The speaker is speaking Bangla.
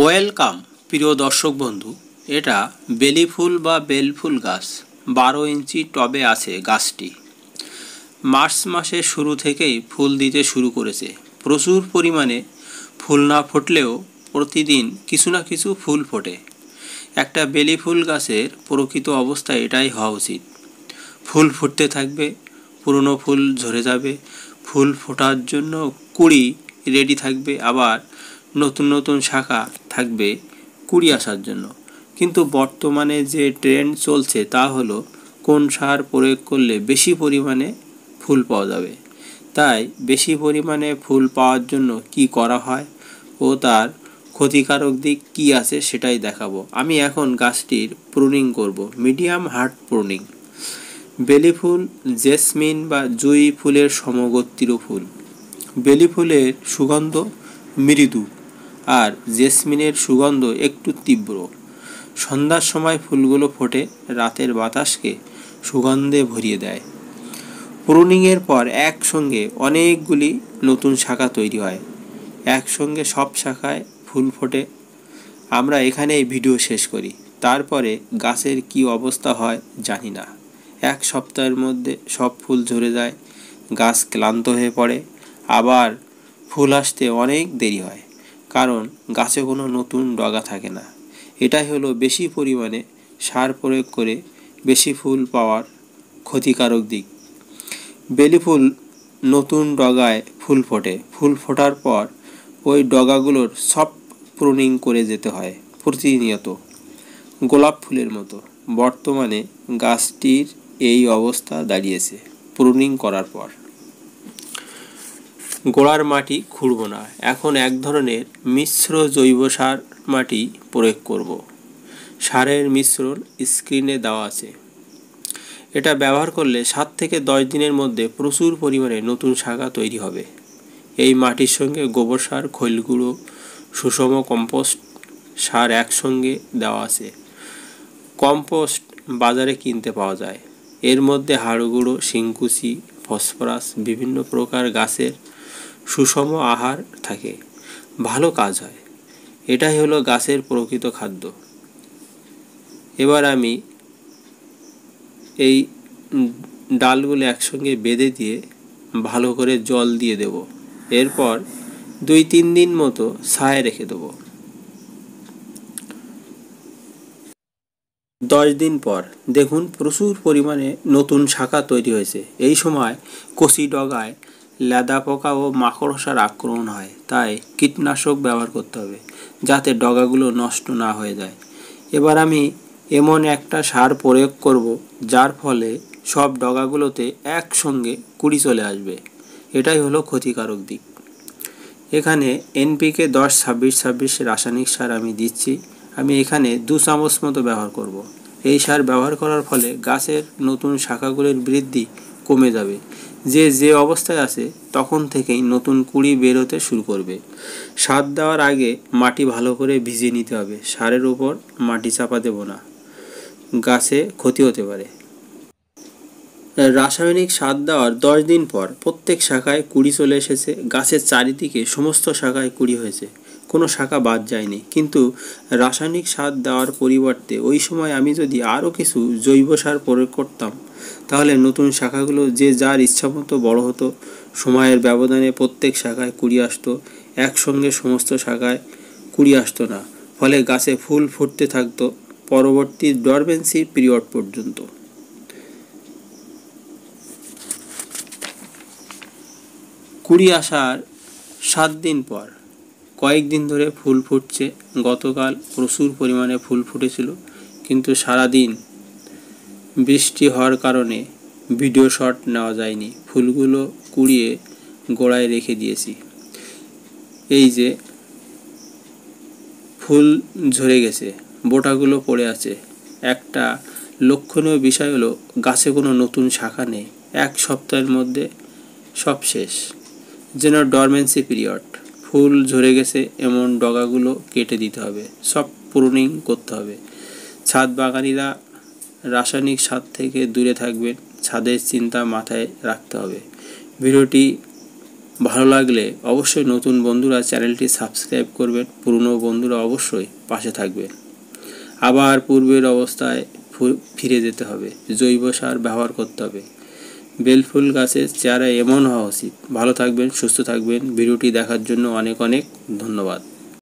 ওয়েলকাম প্রিয় দর্শক বন্ধু এটা বেলিফুল বা বেলফুল গাছ বারো ইঞ্চি টবে আছে গাছটি মার্চ মাসের শুরু থেকেই ফুল দিতে শুরু করেছে প্রচুর পরিমাণে ফুল না ফুটলেও প্রতিদিন কিছু না কিছু ফুল ফোটে একটা বেলি ফুল গাছের প্রকৃত অবস্থা এটাই হওয়া উচিত ফুল ফুটতে থাকবে পুরনো ফুল ঝরে যাবে ফুল ফোটার জন্য কুড়ি রেডি থাকবে আবার নতুন নতুন শাখা থাকবে কুড়ি আসার জন্য কিন্তু বর্তমানে যে ট্রেন্ড চলছে তা হলো কোন সার প্রয়োগ করলে বেশি পরিমাণে ফুল পাওয়া যাবে তাই বেশি পরিমাণে ফুল পাওয়ার জন্য কি করা হয় ও তার ক্ষতিকারক দিক কি আছে সেটাই দেখাবো আমি এখন গাছটির প্রুনিং করব মিডিয়াম হার্ট প্রুনিং বেলি ফুল জেসমিন বা জুই ফুলের সমগোত্রীয় ফুল বেলি ফুলের সুগন্ধ মৃদু আর জেসমিনের সুগন্ধ একটু তীব্র সন্ধ্যার সময় ফুলগুলো ফোটে রাতের বাতাসকে সুগন্ধে ভরিয়ে দেয় প্রুনিংয়ের পর একসঙ্গে অনেকগুলি নতুন শাখা তৈরি হয় একসঙ্গে সব শাখায় ফুল ফোটে আমরা এখানে এই ভিডিও শেষ করি তারপরে গাছের কি অবস্থা হয় জানি না এক সপ্তাহের মধ্যে সব ফুল ঝরে যায় গাছ ক্লান্ত হয়ে পড়ে আবার ফুল আসতে অনেক দেরি হয় কারণ গাছে কোনো নতুন ডগা থাকে না এটাই হলো বেশি পরিমাণে সার প্রয়োগ করে বেশি ফুল পাওয়ার ক্ষতিকারক দিক বেলি ফুল নতুন ডগায় ফুল ফোটে ফুল ফোটার পর ওই ডগাগুলোর সব প্রুনিং করে যেতে হয় প্রতিনিয়ত গোলাপ ফুলের মতো বর্তমানে গাছটির এই অবস্থা দাঁড়িয়েছে প্রুনিং করার পর গোড়ার মাটি খুঁড়ব না এখন এক ধরনের মিশ্র জৈব সার মাটি প্রয়োগ করব। সারের মিশ্রণ স্ক্রিনে দেওয়া আছে এটা ব্যবহার করলে সাত থেকে দশ দিনের মধ্যে প্রচুর পরিমাণে নতুন শাখা তৈরি হবে এই মাটির সঙ্গে গোবর সার খৈল গুঁড়ো সুষম কম্পোস্ট সার একসঙ্গে দেওয়া আছে কম্পোস্ট বাজারে কিনতে পাওয়া যায় এর মধ্যে হাড়গুঁড়ো শিংকুচি ফসফরাস বিভিন্ন প্রকার গাছের সুষম আহার থাকে ভালো কাজ হয় এটাই হলো গাছের প্রকৃত খাদ্য এবার আমি এই ডালগুলো একসঙ্গে বেঁধে দিয়ে ভালো করে জল দিয়ে দেব এরপর দুই তিন দিন মতো ছায় রেখে দেব দশ দিন পর দেখুন প্রচুর পরিমাণে নতুন শাখা তৈরি হয়েছে এই সময় কচি ডগায় লেদা পোকা ও মাকড়সার আক্রমণ হয় তাই কীটনাশক ব্যবহার করতে হবে যাতে ডগাগুলো নষ্ট না হয়ে যায় এবার আমি এমন একটা সার প্রয়োগ করব যার ফলে সব ডগাগুলোতে একসঙ্গে কুড়ি চলে আসবে এটাই হলো ক্ষতিকারক দিক এখানে এনপিকে দশ ছাব্বিশ ছাব্বিশ রাসায়নিক সার আমি দিচ্ছি আমি এখানে দু চামচ মতো ব্যবহার করব। এই সার ব্যবহার করার ফলে গাছের নতুন শাখাগুলির বৃদ্ধি কমে যাবে যে যে অবস্থায় আছে তখন থেকেই নতুন কুড়ি বেরোতে শুরু করবে সার দেওয়ার আগে মাটি ভালো করে ভিজিয়ে নিতে হবে সারের ওপর মাটি চাপা দেব না গাছে ক্ষতি হতে পারে রাসায়নিক সার দেওয়ার দশ দিন পর প্রত্যেক শাখায় কুড়ি চলে এসেছে গাছের চারিদিকে সমস্ত শাখায় কুড়ি হয়েছে কোনো শাখা বাদ যায়নি কিন্তু রাসায়নিক সার দেওয়ার পরিবর্তে ওই সময় আমি যদি আরও কিছু জৈব সার প্রয়োগ করতাম তাহলে নতুন শাখাগুলো যে যার ইচ্ছা মতো বড় হতো সময়ের ব্যবধানে প্রত্যেক শাখায় কুড়ি আসতো একসঙ্গে সমস্ত শাখায় কুড়ি আসতো না ফলে গাছে ফুল ফুটতে থাকতো পরবর্তী ডরবেন্সি পিরিয়ড পর্যন্ত কুড়ি আসার সাত দিন পর কয়েকদিন ধরে ফুল ফুটছে গতকাল প্রচুর পরিমাণে ফুল ফুটেছিল কিন্তু সারাদিন বৃষ্টি হওয়ার কারণে ভিডিও শট নেওয়া যায়নি ফুলগুলো কুড়িয়ে গোড়ায় রেখে দিয়েছি এই যে ফুল ঝরে গেছে বোটাগুলো পড়ে আছে একটা লক্ষণীয় বিষয় হলো গাছে কোনো নতুন শাখা নেই এক সপ্তাহের মধ্যে সব শেষ যেন ডরমেন্সি পিরিয়ড ফুল ঝরে গেছে এমন ডগাগুলো কেটে দিতে হবে সব প্রুনিং করতে হবে ছাদ বাগানিরা রাসায়নিক স্বাদ থেকে দূরে থাকবেন ছাদের চিন্তা মাথায় রাখতে হবে ভিডিওটি ভালো লাগলে অবশ্যই নতুন বন্ধুরা চ্যানেলটি সাবস্ক্রাইব করবেন পুরনো বন্ধুরা অবশ্যই পাশে থাকবেন আবার পূর্বের অবস্থায় ফিরে যেতে হবে জৈব সার ব্যবহার করতে হবে বেলফুল গাছের চারা এমন হওয়া উচিত ভালো থাকবেন সুস্থ থাকবেন ভিডিওটি দেখার জন্য অনেক অনেক ধন্যবাদ